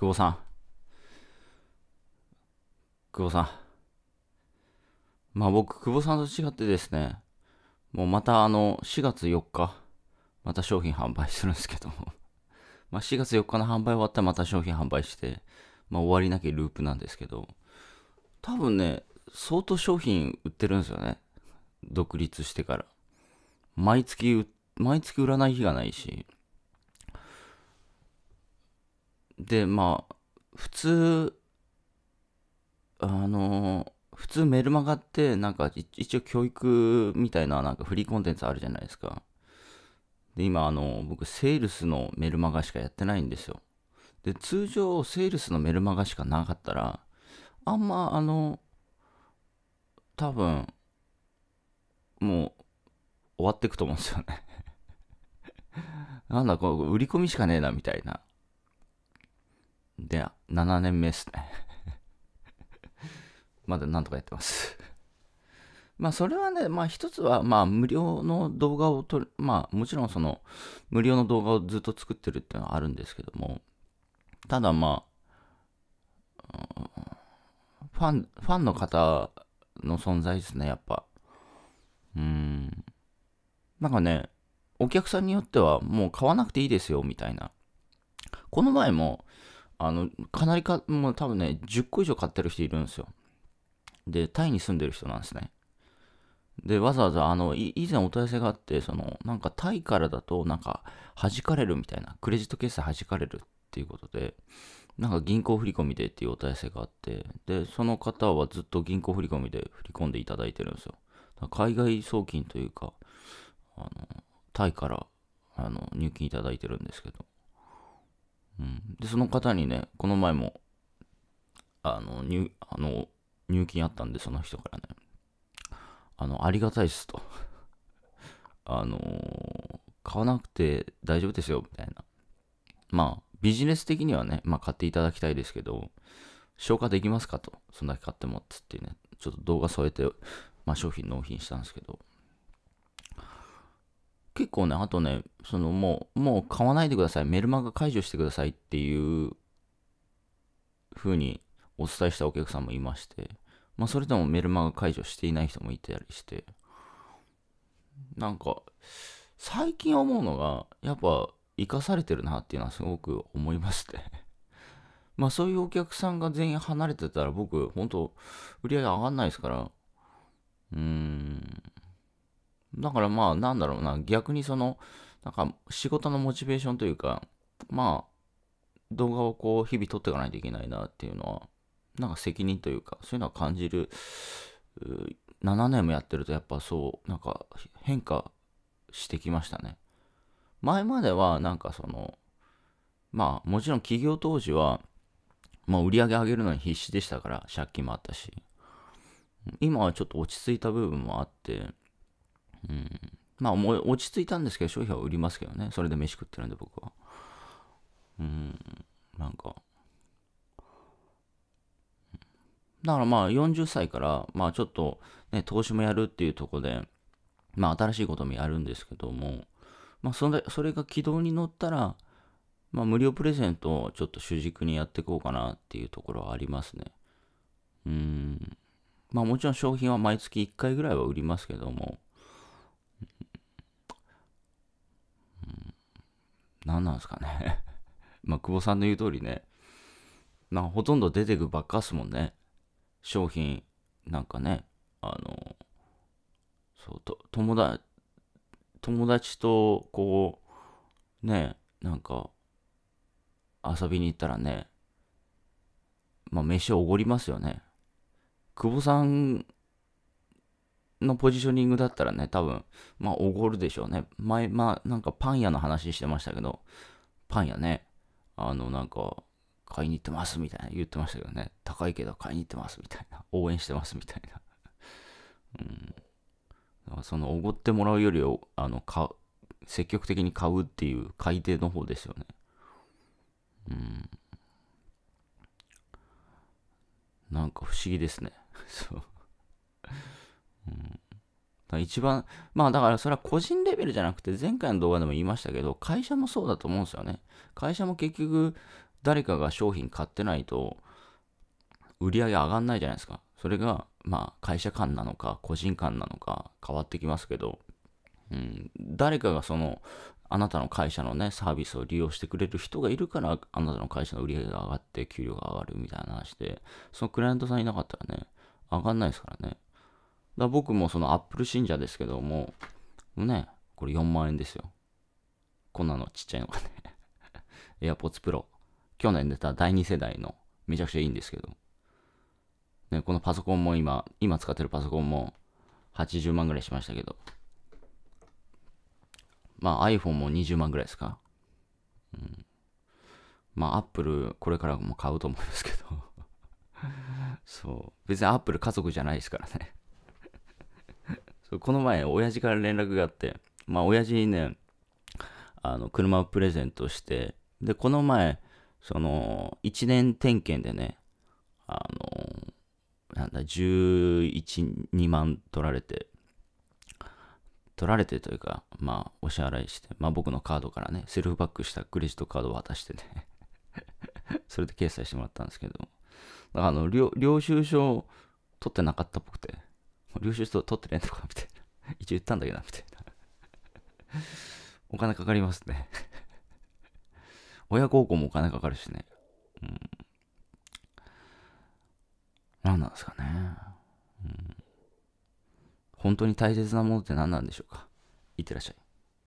久保さん。久保さん。まあ僕、久保さんと違ってですね、もうまたあの、4月4日、また商品販売するんですけども まあ4月4日の販売終わったらまた商品販売して、まあ終わりなきループなんですけど、多分ね、相当商品売ってるんですよね。独立してから。毎月、毎月売らない日がないし、で、まあ、普通、あの、普通メルマガって、なんか、一応教育みたいな、なんかフリーコンテンツあるじゃないですか。で、今、あの、僕、セールスのメルマガしかやってないんですよ。で、通常、セールスのメルマガしかなかったら、あんま、あの、多分、もう、終わっていくと思うんですよね なんだ、こう、売り込みしかねえな、みたいな。で、7年目ですね まだなんとかやってます まあそれはね、まあ一つは、まあ無料の動画を撮る、まあもちろんその無料の動画をずっと作ってるっていうのはあるんですけども、ただまあ、ファン、ファンの方の存在ですね、やっぱ。うん。なんかね、お客さんによってはもう買わなくていいですよ、みたいな。この前も、あの、かなりか、もう多分ね、10個以上買ってる人いるんですよ。で、タイに住んでる人なんですね。で、わざわざ、あの、以前お問い合わせがあって、その、なんかタイからだと、なんか、弾かれるみたいな、クレジット決済弾かれるっていうことで、なんか銀行振込でっていうお問い合わせがあって、で、その方はずっと銀行振込で振り込んでいただいてるんですよ。海外送金というか、あの、タイから、あの、入金いただいてるんですけど、うん、で、その方にね、この前も、あの、入、あの、入金あったんで、その人からね、あの、ありがたいっすと。あのー、買わなくて大丈夫ですよ、みたいな。まあ、ビジネス的にはね、まあ買っていただきたいですけど、消化できますかと。そんだけ買ってもっつってね、ちょっと動画添えて、まあ商品納品したんですけど、結構ね、あとね、そのもう、もう買わないでください。メルマガ解除してくださいっていう風にお伝えしたお客さんもいまして、まあそれでもメルマガ解除していない人もいたりして、なんか、最近思うのが、やっぱ生かされてるなっていうのはすごく思いまして まあそういうお客さんが全員離れてたら僕、本当売り上げ上がんないですから、うーん。だからまあ、なんだろうな、逆にその、なんか仕事のモチベーションというか、まあ、動画をこう、日々撮っていかないといけないなっていうのは、なんか責任というか、そういうのは感じる。7年もやってるとやっぱそう、なんか変化してきましたね。前まではなんかその、まあもちろん企業当時は、まあ売り上げ上げるのに必死でしたから、借金もあったし、今はちょっと落ち着いた部分もあって、うん。まあ、落ち着いたんですけど、商品は売りますけどね。それで飯食ってるんで、僕は。うん、なんか。だからまあ、40歳から、まあ、ちょっと、ね、投資もやるっていうとこで、まあ、新しいこともやるんですけども、まあ、それそれが軌道に乗ったら、まあ、無料プレゼントをちょっと主軸にやっていこうかなっていうところはありますね。うん。まあ、もちろん商品は毎月1回ぐらいは売りますけども、何なんですかね まあ、久保さんの言う通りね、まあ、ほとんど出てくばっかっすもんね。商品、なんかね、あの、そうと友達友達とこうねなんか遊びに行ったらねまあ飯をおごりますよね久保さんのポジショニングだったらね、多分、まあ、おごるでしょうね。前、まあ、なんかパン屋の話してましたけど、パン屋ね、あの、なんか、買いに行ってますみたいな言ってましたけどね、高いけど買いに行ってますみたいな、応援してますみたいな。うん。だからその、おごってもらうよりを、あの、買う、積極的に買うっていう買い手の方ですよね。うん。なんか不思議ですね。そう。一番、まあだからそれは個人レベルじゃなくて前回の動画でも言いましたけど、会社もそうだと思うんですよね。会社も結局誰かが商品買ってないと売り上げ上がんないじゃないですか。それが、まあ会社間なのか個人間なのか変わってきますけど、うん、誰かがそのあなたの会社のね、サービスを利用してくれる人がいるから、あなたの会社の売り上げが上がって、給料が上がるみたいな話で、そのクライアントさんいなかったらね、上がんないですからね。だ僕もそのアップル信者ですけども、ね、これ4万円ですよ。こんなのちっちゃいのがね。AirPods Pro。去年出た第2世代のめちゃくちゃいいんですけど。ね、このパソコンも今、今使ってるパソコンも80万ぐらいしましたけど。まあ iPhone も20万ぐらいですか。うん。まあ Apple これからも買うと思いますけど。そう。別に Apple 家族じゃないですからね。そうこの前、親父から連絡があって、まあ、親父にね、あの、車をプレゼントして、で、この前、その、1年点検でね、あの、なんだ、11、2万取られて、取られてというか、まあ、お支払いして、まあ、僕のカードからね、セルフバックしたクレジットカードを渡してね それで決済してもらったんですけど、だからあの領、領収書取ってなかったっぽくて、領収書取ってねとか、みたいな。一応言ったんだけどみたいな。お金かかりますね親孝行もお金かかるしね。うん。何なんですかね。うん。本当に大切なものって何なんでしょうか。いってらっしゃい。